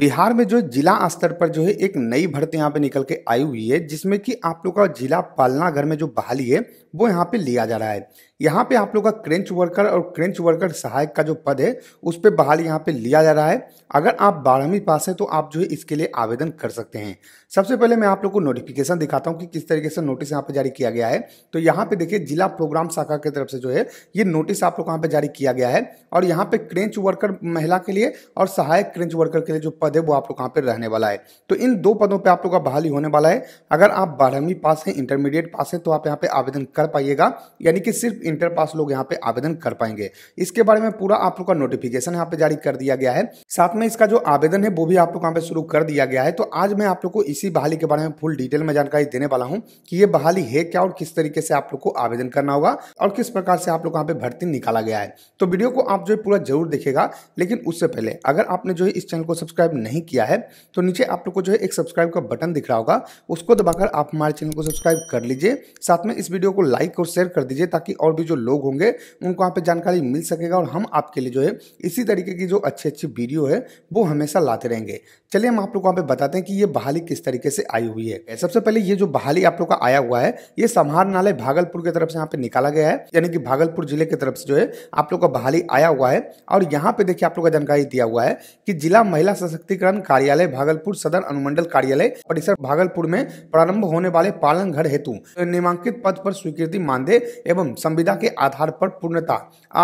बिहार में जो जिला स्तर पर जो है एक नई भर्ती यहाँ पे निकल के आई हुई है जिसमें कि आप लोग का जिला पालना घर में जो बहाली है वो यहाँ पे लिया जा रहा है यहाँ पे आप लोग का क्रेंच वर्कर और क्रेंच वर्कर सहायक का जो पद है उस पर बहाली यहाँ पे लिया जा रहा है अगर आप बारहवीं पास हैं तो आप जो है इसके लिए आवेदन कर सकते हैं सबसे पहले मैं आप लोग को नोटिफिकेशन दिखाता हूँ कि किस तरीके से नोटिस यहाँ पे जारी किया गया है तो यहाँ पे देखिए जिला प्रोग्राम शाखा की तरफ से जो है ये नोटिस आप लोग यहाँ पे जारी किया गया है और यहाँ पे क्रेंच वर्कर महिला के लिए और सहायक क्रेंच वर्कर के लिए जो पद है वो आप लोग कहाँ पर रहने वाला है तो इन दो पदों पर आप लोग का बहाली होने वाला है अगर आप बारहवीं पास हैं इंटरमीडिएट पास है तो आप यहाँ पे आवेदन कर पाइएगा यानी कि सिर्फ इंटर पास लोग यहाँ पे आवेदन कर पाएंगे इसके बारे में पूरा आप लोग का नोटिफिकेशन यहाँ पे जारी कर दिया गया है साथ में इसका जो आवेदन है वो भी आप लोग यहाँ पे शुरू कर दिया गया है तो आज मैं आप लोग को इसी बहाली के बारे में फुल डिटेल में जानकारी देने वाला हूँ कि ये बहाली है क्या और किस तरीके से आप लोग को आवेदन करना होगा और किस प्रकार से आप लोग यहाँ पे भर्ती निकाला गया है तो वीडियो को आप जो है पूरा जरूर देखेगा लेकिन उससे पहले अगर आपने जो है इस चैनल को सब्सक्राइब सब्सक्राइब नहीं किया है तो नीचे आप लोग को जो है एक सब्सक्राइब का बटन दिख रहा होगा उसको दबाकर आप हमारे चैनल को सब्सक्राइब कर लीजिए साथ में इस वीडियो को लाइक और शेयर कर दीजिए ताकि और भी जो लोग होंगे उनको वहाँ पर जानकारी मिल सकेगा और हम आपके लिए जो है इसी तरीके की जो अच्छी अच्छी वीडियो है वो हमेशा लाते रहेंगे चलिए हम आप लोग को यहाँ पे बताते हैं कि ये बहाली किस तरीके से आई हुई है सबसे पहले ये जो बहाली आप लोग का आया हुआ है ये समाहरणालय भागलपुर की तरफ से यहाँ पे निकाला गया है यानी कि भागलपुर जिले की तरफ से जो है आप लोग का बहाली आया हुआ है और यहाँ पे देखिए आप लोग का जानकारी दिया हुआ है कि जिला महिला सशक्त सशक्तिकरण कार्यालय भागलपुर सदर अनुमंडल कार्यालय परिसर भागलपुर में प्रारंभ होने वाले पालन घर हेतु नामांकित पद पर स्वीकृति मानदेय एवं संविदा के आधार पर पूर्णता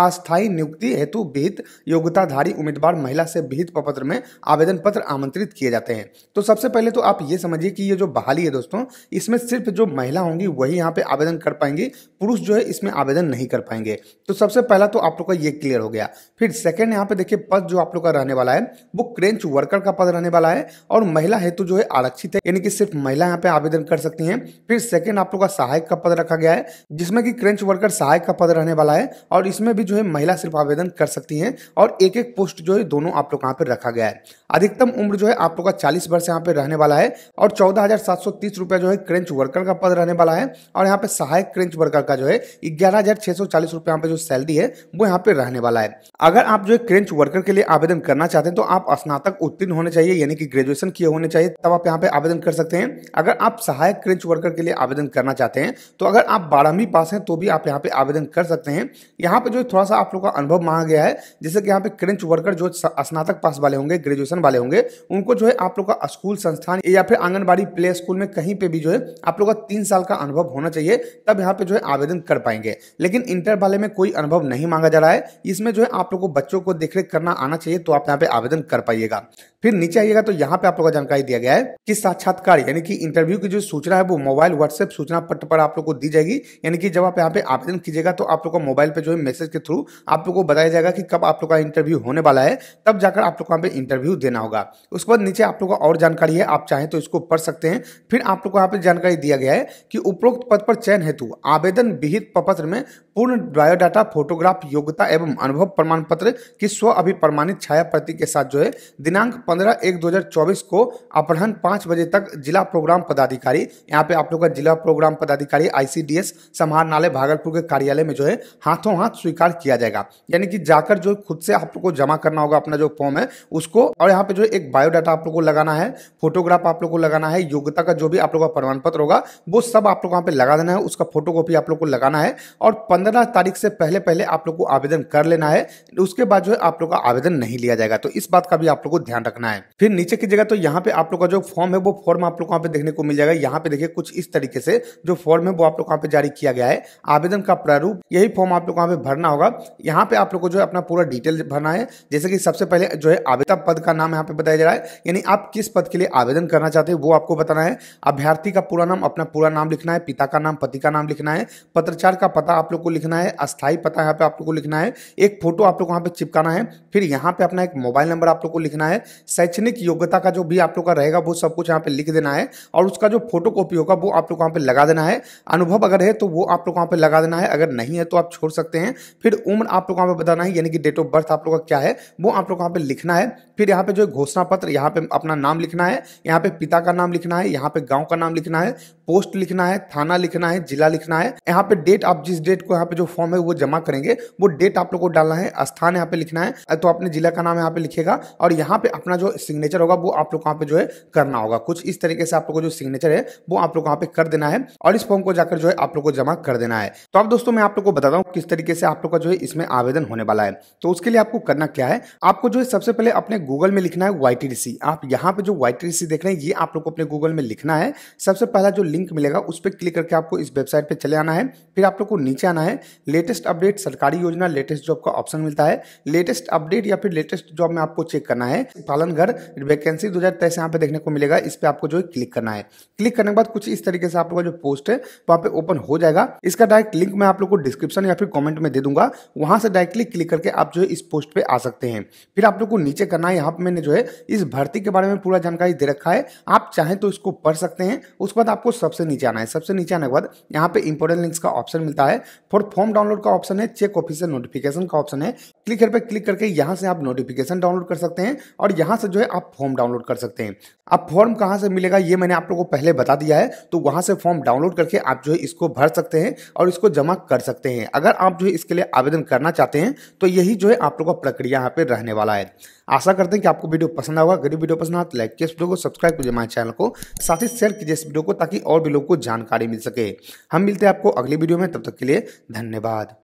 अस्थायी नियुक्ति हेतु विहित योग्यताधारी उम्मीदवार महिला से विहित पत्र में आवेदन पत्र आमंत्रित किए जाते हैं तो सबसे पहले तो आप ये समझिए कि ये जो बहाली है दोस्तों इसमें सिर्फ जो महिला होंगी वही यहाँ पे आवेदन कर पाएंगे पुरुष जो है इसमें आवेदन नहीं कर पाएंगे तो सबसे पहला तो आप लोग का ये क्लियर हो गया फिर सेकेंड यहाँ पे देखिए पद जो आप लोग का रहने वाला है वो क्रेंच वर्क वर्कर का पद रहने वाला है और महिला हेतु जो है आरक्षित है यानी कि सिर्फ महिला यहाँ पे आवेदन कर सकती है फिर सेकेंड आप लोग का सहायक का पद रखा गया है जिसमें कि क्रेंच वर्कर सहायक का पद रहने वाला है और इसमें भी जो है महिला सिर्फ आवेदन कर सकती है और एक एक पोस्ट जो है दोनों आप लोग यहाँ पे रखा गया है अधिकतम उम्र जो है आप लोग का चालीस वर्ष यहाँ पे रहने वाला है और चौदह हजार सात सौ तीस रुपया जो है क्रेंच वर्कर का पद रहने वाला है और यहाँ पे सहायक क्रेंच वर्कर का जो है ग्यारह हजार छह सौ चालीस रुपया यहाँ पे जो सैलरी है वो यहाँ पे रहने वाला है अगर आप जो है क्रेंच वर्कर के लिए आवेदन करना चाहते हैं तो आप स्नातक उत्तीर्ण होने चाहिए यानी कि ग्रेजुएशन किए होने चाहिए तब आप यहाँ पे आवेदन कर सकते हैं अगर आप सहायक क्रेंच वर्कर के लिए आवेदन करना चाहते हैं तो अगर आप बारहवीं पास हैं तो भी आप यहाँ पे आवेदन कर सकते हैं यहाँ पे जो थोड़ा सा आप लोग का अनुभव मांगा गया है जैसे कि यहाँ पे क्रेंच वर्कर जो स्नातक पास वाले होंगे ग्रेजुएशन वाले होंगे उनको जो है आप लोग का स्कूल संस्थान या फिर आंगनबाड़ी प्ले स्कूल में कहीं पे भी जो है आप लोग का तीन साल का अनुभव होना चाहिए तब यहाँ पे जो है आवेदन कर पाएंगे लेकिन इंटर वाले में कोई अनुभव नहीं मांगा जा रहा है इसमें जो है आप लोग को बच्चों को देखरेख करना आना चाहिए तो आप यहाँ पे आवेदन कर पाइएगा फिर नीचे आइएगा तो यहाँ पे आप लोग का जानकारी दिया गया है कि साक्षात्कार यानी कि इंटरव्यू की जो सूचना है वो मोबाइल व्हाट्सएप सूचना पट पर आप लोग को दी जाएगी यानी कि जब आप यहाँ पे आवेदन कीजिएगा तो आप लोग को मोबाइल पे जो है मैसेज के थ्रू आप लोग को बताया जाएगा कि कब आप लोग का इंटरव्यू होने वाला है तब जाकर आप लोग को यहाँ पे इंटरव्यू देना होगा उसके बाद नीचे आप लोग का और जानकारी है आप चाहें तो इसको पढ़ सकते हैं फिर आप लोग को यहाँ पे जानकारी दिया गया है कि उपरोक्त पद पर चयन हेतु आवेदन विहित प्रपत्र में पूर्ण बायोडाटा फोटोग्राफ योग्यता एवं अनुभव प्रमाण पत्र की स्व अभिप्रमाणित छाया प्रति के साथ जो है दिनांक पंद्रह एक दो हजार चौबीस को अपराहन पांच बजे तक जिला प्रोग्राम पदाधिकारी यहाँ पे आप लोग का जिला प्रोग्राम पदाधिकारी आईसीडीएस समाहरणालय भागलपुर के कार्यालय में जो है हाथों हाथ स्वीकार किया जाएगा यानी कि जाकर जो खुद से आप लोग को जमा करना होगा अपना जो फॉर्म है उसको और यहाँ पे जो एक बायोडाटा आप लोग को लगाना है फोटोग्राफ आप लोग को लगाना है योग्यता का जो भी आप लोग का प्रमाण पत्र होगा वो सब आप लोग यहाँ पे लगा देना है उसका फोटो आप लोग को लगाना है और पंद्रह तारीख से पहले पहले आप लोग को आवेदन कर लेना है उसके बाद जो है आप लोग का आवेदन नहीं लिया जाएगा तो इस बात का भी आप लोग को ध्यान ध्यान रखना है फिर नीचे की जगह तो यहाँ पे आप लोग का जो फॉर्म है वो फॉर्म आप लोग यहाँ पे देखने को मिल जाएगा यहाँ पे देखिए कुछ इस तरीके से जो फॉर्म है वो आप लोग यहाँ पे जारी किया गया है आवेदन का प्रारूप यही फॉर्म आप लोग यहाँ पे भरना होगा यहाँ पे आप लोग को जो है अपना पूरा डिटेल भरना है जैसे कि सबसे पहले जो है आवेदन पद का नाम यहाँ पे बताया जा रहा है यानी आप किस पद के लिए आवेदन करना चाहते हैं वो आपको बताना है अभ्यर्थी का पूरा नाम अपना पूरा नाम लिखना है पिता का नाम पति का नाम लिखना है पत्रचार का पता आप लोग को लिखना है अस्थायी पता यहाँ पे आप लोग को लिखना है एक फोटो आप लोग वहाँ पे चिपकाना है फिर यहाँ पे अपना एक मोबाइल नंबर आप लोग को लिखना है शैक्षणिक योग्यता का जो भी आप लोग का रहेगा वो सब कुछ यहाँ पे लिख देना है और उसका जो फोटो कॉपी होगा वो आप लोग वहाँ पे लगा देना है अनुभव अगर है तो वो आप लोग वहाँ पे लगा देना है अगर नहीं है तो आप छोड़ सकते हैं फिर उम्र आप लोग वहाँ पे बताना है यानी कि डेट ऑफ बर्थ आप लोग का क्या है वो आप लोग वहाँ पे लिखना है फिर यहाँ पे जो घोषणा पत्र यहाँ पे अपना नाम लिखना है यहाँ पे पिता का नाम लिखना है यहाँ पे गाँव का नाम लिखना है पोस्ट लिखना है थाना लिखना है जिला लिखना है यहाँ पे डेट आप जिस डेट को यहाँ पे जो फॉर्म है वो जमा करेंगे वो डेट आप लोग को डालना है स्थान यहाँ पे लिखना है तो अपने जिला का नाम यहाँ पे लिखेगा और यहाँ पे अपना जो सिग्नेचर होगा वो आप लोग वहाँ पे जो है करना होगा कुछ इस तरीके से आप लोग को जो सिग्नेचर है वो आप लोग वहाँ पे कर देना है और इस फॉर्म को जाकर जो है आप लोग को जमा कर देना है तो अब दोस्तों मैं आप लोग को बताता हूँ किस तरीके से आप लोग का जो है इसमें आवेदन होने वाला है तो उसके लिए आपको करना क्या है आपको जो है सबसे पहले अपने गूगल में लिखना है वाई आप यहाँ पे जो वाई देख रहे हैं ये आप लोग को अपने गूगल में लिखना है सबसे पहला जो लिंक मिलेगा उस पर क्लिक करके आपको इस वेबसाइट पर चले आना है फिर आप लोग को नीचे आना है लेटेस्ट अपडेट सरकारी योजना लेटेस्ट जॉब का ऑप्शन मिलता है लेटेस्ट अपडेट या फिर लेटेस्ट जॉब में आपको चेक करना है पालनगढ़ वैकेंसी दो हज़ार तेईस यहाँ पे देखने को मिलेगा इस पर आपको जो है क्लिक करना है क्लिक करने के बाद कुछ इस तरीके से आप लोग का जो पोस्ट है वहाँ पे ओपन हो जाएगा इसका डायरेक्ट लिंक मैं आप लोग को डिस्क्रिप्शन या फिर कॉमेंट में दे दूंगा वहाँ से डायरेक्टली क्लिक करके आप जो है इस पोस्ट पे आ सकते हैं फिर आप लोग को नीचे करना है यहाँ पे मैंने जो है इस भर्ती के बारे में पूरा जानकारी दे रखा है आप चाहें तो इसको पढ़ सकते हैं उसके बाद आपको सबसे नीचे आना है सबसे नीचे आने के बाद यहाँ पे इंपोर्टेंट लिंक्स का ऑप्शन मिलता है फॉर फॉर्म डाउनलोड का ऑप्शन है चेक ऑफिशियल नोटिफिकेशन का ऑप्शन है क्लिक पर क्लिक करके यहाँ से आप नोटिफिकेशन डाउनलोड कर सकते हैं और यहां से जो है आप फॉर्म डाउनलोड कर सकते हैं अब फॉर्म कहाँ से मिलेगा ये मैंने आप लोगों को पहले बता दिया है तो वहां से फॉर्म डाउनलोड करके आप जो है इसको भर सकते हैं और इसको जमा कर सकते हैं अगर आप जो है इसके लिए आवेदन करना चाहते हैं तो यही जो है आप लोगों का प्रक्रिया यहाँ पे रहने वाला है आशा करते हैं कि आपको वीडियो पसंद आएगा गरीब वीडियो पसंद आए तो लाइक किए वीडियो को सब्सक्राइब कीजिए हमारे चैनल को साथ ही शेयर कीजिए इस वीडियो को ताकि और भी लोगों को जानकारी मिल सके हम मिलते हैं आपको अगली वीडियो में तब तक के लिए धन्यवाद